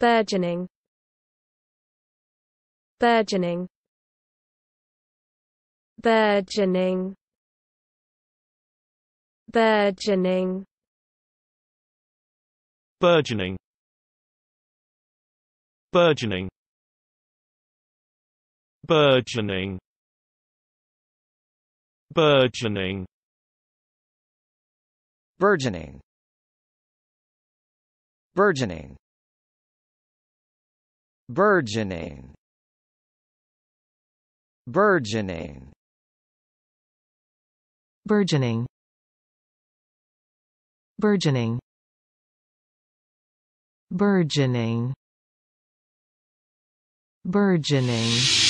burgeoning burgeoning burgeoning burgeoning burgeoning burgeoning burgeoning burgeoning burgeoning burgeoning Burgeoning Burgeoning Burgeoning Burgeoning Burgeoning Burgeoning